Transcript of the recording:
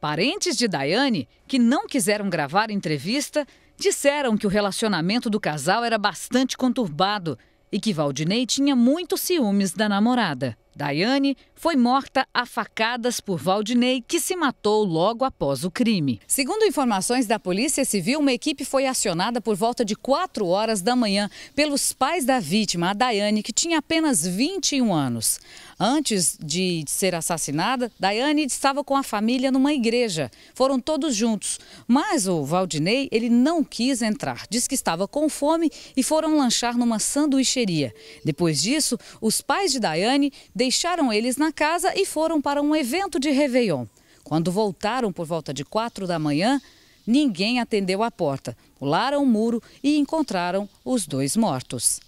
Parentes de Daiane, que não quiseram gravar entrevista, disseram que o relacionamento do casal era bastante conturbado e que Valdinei tinha muitos ciúmes da namorada. Daiane foi morta a facadas por Valdinei, que se matou logo após o crime. Segundo informações da Polícia Civil, uma equipe foi acionada por volta de 4 horas da manhã pelos pais da vítima, a Daiane, que tinha apenas 21 anos. Antes de ser assassinada, Daiane estava com a família numa igreja. Foram todos juntos, mas o Valdinei, ele não quis entrar. Diz que estava com fome e foram lanchar numa sanduicheria. Depois disso, os pais de Daiane deixaram Deixaram eles na casa e foram para um evento de Réveillon. Quando voltaram por volta de quatro da manhã, ninguém atendeu a porta. Pularam o muro e encontraram os dois mortos.